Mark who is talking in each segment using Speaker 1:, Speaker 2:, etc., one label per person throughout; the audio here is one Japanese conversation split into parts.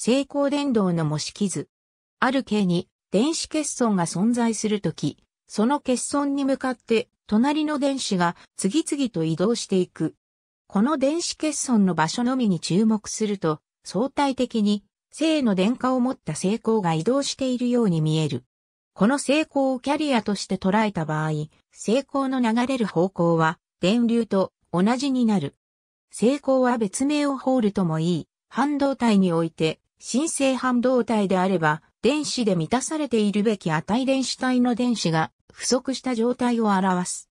Speaker 1: 成功電動の模式図。ある系に電子欠損が存在するとき、その欠損に向かって隣の電子が次々と移動していく。この電子欠損の場所のみに注目すると、相対的に正の電荷を持った成功が移動しているように見える。この成功をキャリアとして捉えた場合、成功の流れる方向は電流と同じになる。成功は別名をホールともいい、半導体において新生半導体であれば、電子で満たされているべき値電子体の電子が不足した状態を表す。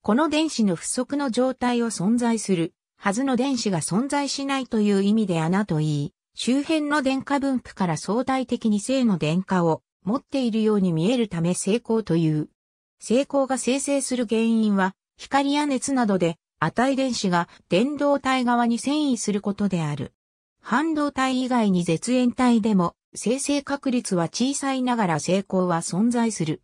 Speaker 1: この電子の不足の状態を存在するはずの電子が存在しないという意味で穴と言い、周辺の電荷分布から相対的に正の電荷を持っているように見えるため成功という。成功が生成する原因は、光や熱などで値電子が電動体側に遷移することである。半導体以外に絶縁体でも生成確率は小さいながら成功は存在する。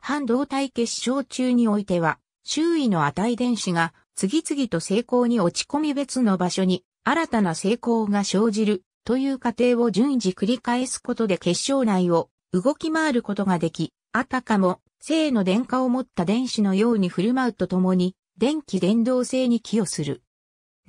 Speaker 1: 半導体結晶中においては、周囲の値電子が次々と成功に落ち込み別の場所に新たな成功が生じるという過程を順次繰り返すことで結晶内を動き回ることができ、あたかも正の電荷を持った電子のように振る舞うとともに電気伝導性に寄与する。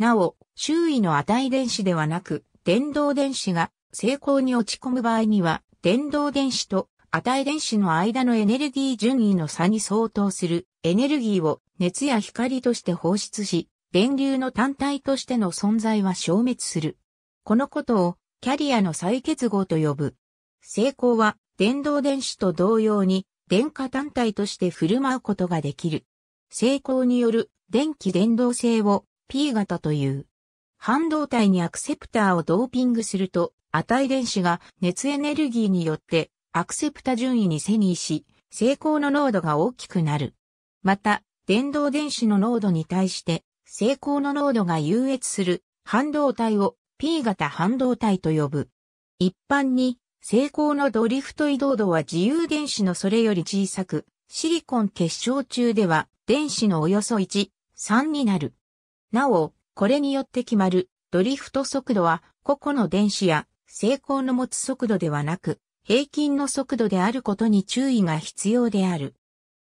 Speaker 1: なお、周囲の値電子ではなく、電動電子が成功に落ち込む場合には、電動電子と値電子の間のエネルギー順位の差に相当するエネルギーを熱や光として放出し、電流の単体としての存在は消滅する。このことをキャリアの再結合と呼ぶ。成功は電動電子と同様に電荷単体として振る舞うことができる。成功による電気伝導性を P 型という。半導体にアクセプターをドーピングすると、値電子が熱エネルギーによってアクセプタ順位に遷移し、成功の濃度が大きくなる。また、電動電子の濃度に対して、成功の濃度が優越する半導体を P 型半導体と呼ぶ。一般に、成功のドリフト移動度は自由電子のそれより小さく、シリコン結晶中では電子のおよそ1、3になる。なお、これによって決まるドリフト速度は個々の電子や成功の持つ速度ではなく、平均の速度であることに注意が必要である。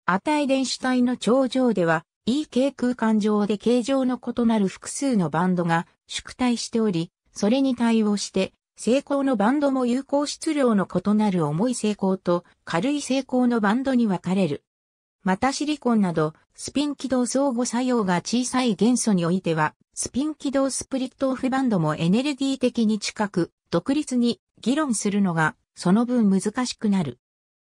Speaker 1: 値電子体の頂上では、EK 空間上で形状の異なる複数のバンドが縮体しており、それに対応して、成功のバンドも有効質量の異なる重い成功と軽い成功のバンドに分かれる。またシリコンなど、スピン軌道相互作用が小さい元素においては、スピン軌道スプリットオフバンドもエネルギー的に近く、独立に議論するのが、その分難しくなる。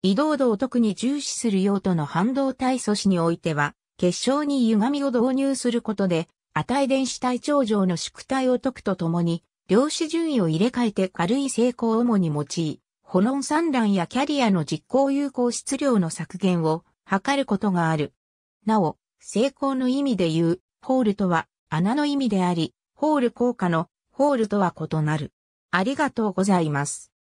Speaker 1: 移動度を特に重視する用途の半導体素子においては、結晶に歪みを導入することで、値電子体頂上の縮体を解くとともに、量子順位を入れ替えて軽い成功を主に用い、ホロン産卵やキャリアの実行有効質量の削減を測ることがある。なお、成功の意味で言う、ホールとは穴の意味であり、ホール効果のホールとは異なる。ありがとうございます。